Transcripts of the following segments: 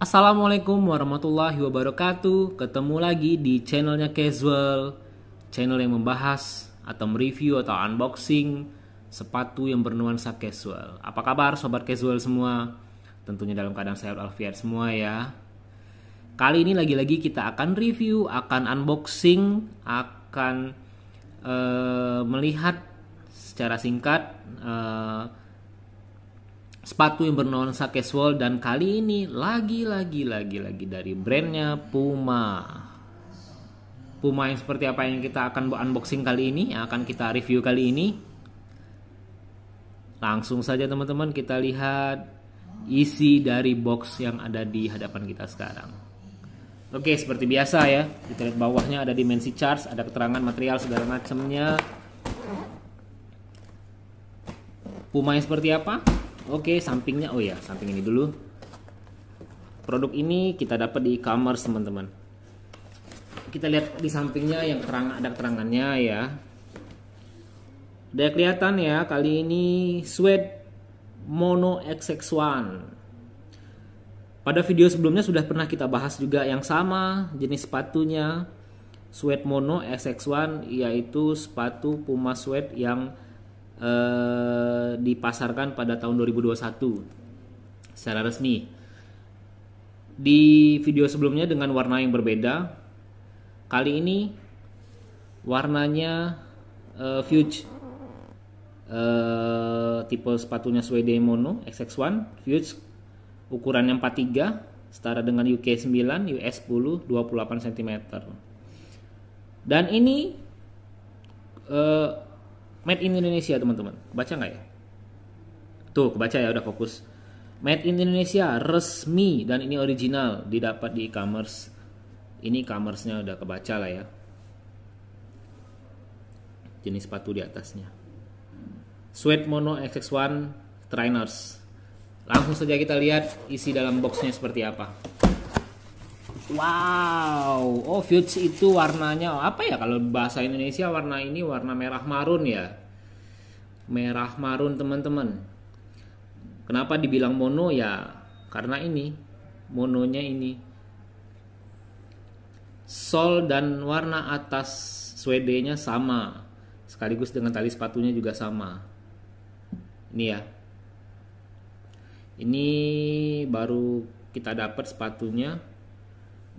Assalamualaikum warahmatullahi wabarakatuh. Ketemu lagi di channelnya Casual, channel yang membahas atau mereview atau unboxing sepatu yang bernuansa casual. Apa kabar sobat casual semua? Tentunya dalam keadaan sehat alfiat semua ya. Kali ini lagi-lagi kita akan review, akan unboxing, akan uh, melihat secara singkat uh, sepatu yang bernuansa casual dan kali ini lagi-lagi lagi-lagi dari brandnya Puma. Puma yang seperti apa yang kita akan unboxing kali ini, yang akan kita review kali ini. Langsung saja teman-teman kita lihat isi dari box yang ada di hadapan kita sekarang. Oke, seperti biasa ya, kita lihat bawahnya ada dimensi charge, ada keterangan material segala macamnya. Puma yang seperti apa? Oke, sampingnya oh ya, samping ini dulu. Produk ini kita dapat di e-commerce, teman-teman. Kita lihat di sampingnya yang terang ada keterangannya ya. Udah kelihatan ya, kali ini Sweat Mono XX1. Pada video sebelumnya sudah pernah kita bahas juga yang sama jenis sepatunya Sweat Mono XX 1 yaitu sepatu Puma Sweat yang Eh, dipasarkan pada tahun 2021 secara resmi. Di video sebelumnya dengan warna yang berbeda, kali ini warnanya uh, Fuge. Uh, tipe sepatunya Swede Mono XX1 Fuge ukurannya 43 setara dengan UK 9, US 10, 28 cm. Dan ini uh, Made in Indonesia teman-teman. Baca nggak ya? Tuh, kebaca ya udah fokus. Made in Indonesia resmi dan ini original didapat di e-commerce. Ini e-commerce-nya udah kebaca lah ya. Jenis sepatu di atasnya. Sweat Mono XX1 Trainers. Langsung saja kita lihat isi dalam boxnya seperti apa. Wow, oh Fuchs itu warnanya apa ya kalau bahasa Indonesia warna ini warna merah marun ya. Merah marun teman-teman. Kenapa dibilang mono ya? Karena ini mononya ini. Sol dan warna atas swedenya sama. Sekaligus dengan tali sepatunya juga sama. Ini ya. Ini baru kita dapat sepatunya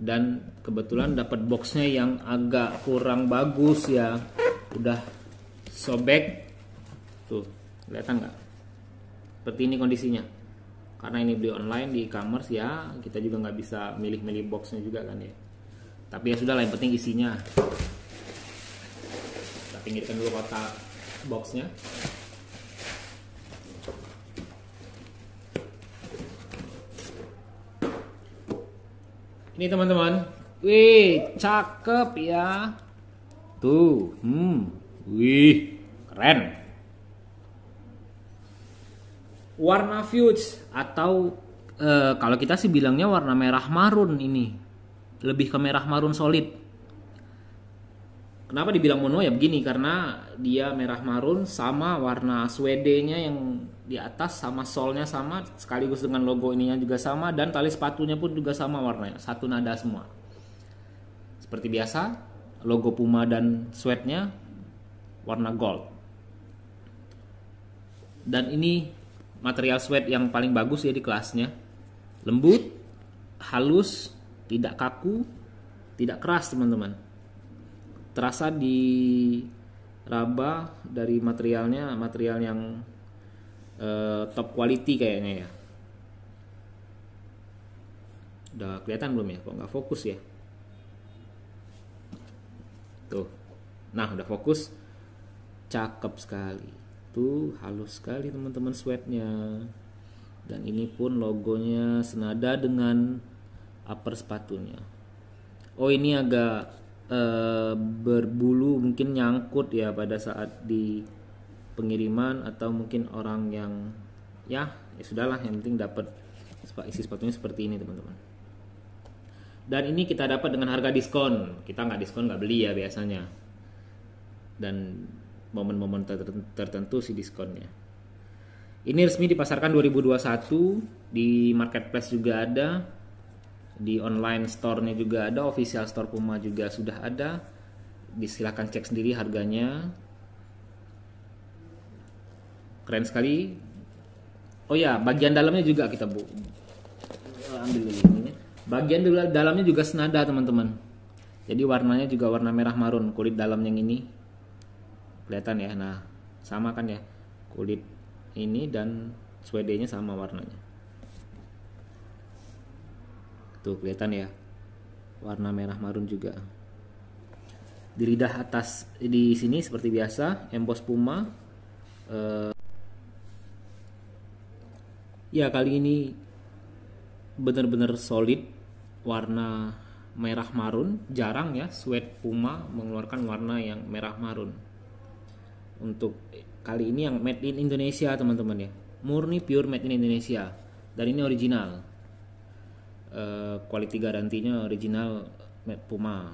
dan kebetulan dapat boxnya yang agak kurang bagus ya udah sobek tuh kelihatan nggak seperti ini kondisinya karena ini beli online di e-commerce ya kita juga nggak bisa milih-milih boxnya juga kan ya tapi ya sudah lah yang penting isinya kita pinggirkan dulu kotak boxnya Nih teman-teman. Wih, cakep ya. Tuh, hmm. Wih, keren. Warna fuchs atau uh, kalau kita sih bilangnya warna merah marun ini. Lebih ke merah marun solid. Kenapa dibilang mono ya begini karena dia merah marun sama warna swedenya yang di atas sama solnya sama sekaligus dengan logo ininya juga sama dan tali sepatunya pun juga sama warnanya satu nada semua. Seperti biasa logo Puma dan sweatnya warna gold. Dan ini material sweat yang paling bagus ya di kelasnya. Lembut, halus, tidak kaku, tidak keras teman-teman terasa di raba dari materialnya material yang uh, top quality kayaknya ya udah kelihatan belum ya kok nggak fokus ya tuh nah udah fokus cakep sekali tuh halus sekali teman-teman sweatnya dan ini pun logonya senada dengan upper sepatunya oh ini agak Eh, berbulu mungkin nyangkut ya pada saat di pengiriman atau mungkin orang yang ya ya sudahlah yang penting dapat isi sepatunya seperti ini teman-teman dan ini kita dapat dengan harga diskon kita nggak diskon nggak beli ya biasanya dan momen-momen tertentu si diskonnya ini resmi dipasarkan 2021 di marketplace juga ada di online store-nya juga ada, official store Puma juga sudah ada. Silahkan cek sendiri harganya. Keren sekali. Oh ya, bagian dalamnya juga kita bu oh, ambil dulu ini. Bagian dalamnya juga senada teman-teman. Jadi warnanya juga warna merah marun. Kulit dalam yang ini kelihatan ya. Nah, sama kan ya. Kulit ini dan swedenya sama warnanya tuh kelihatan ya warna merah marun juga di lidah atas di sini seperti biasa emboss puma eh, ya kali ini benar-benar solid warna merah marun jarang ya sweat puma mengeluarkan warna yang merah marun untuk kali ini yang made in Indonesia teman-teman ya murni pure made in Indonesia dan ini original Eh, quality garantinya original Puma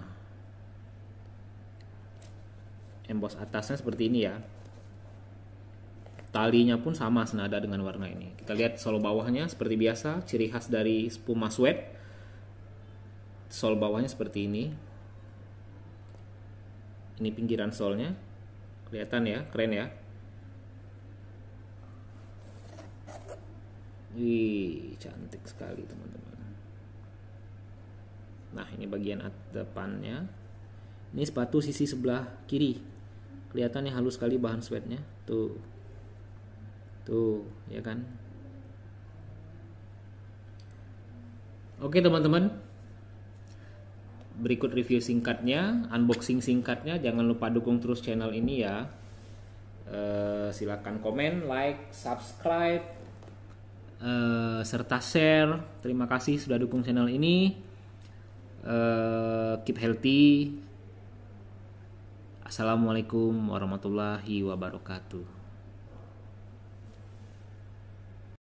emboss atasnya seperti ini ya talinya pun sama senada dengan warna ini kita lihat sol bawahnya seperti biasa ciri khas dari Puma Sweat sol bawahnya seperti ini ini pinggiran solnya kelihatan ya keren ya Wih, cantik sekali teman-teman. Nah, ini bagian depannya. Ini sepatu sisi sebelah kiri. Kelihatannya halus sekali bahan sweatnya. Tuh. Tuh, ya kan? Oke, teman-teman. Berikut review singkatnya, unboxing singkatnya. Jangan lupa dukung terus channel ini ya. Uh, silakan komen, like, subscribe, uh, serta share. Terima kasih sudah dukung channel ini uh, keep healthy assalamualaikum warahmatullahi wabarakatuh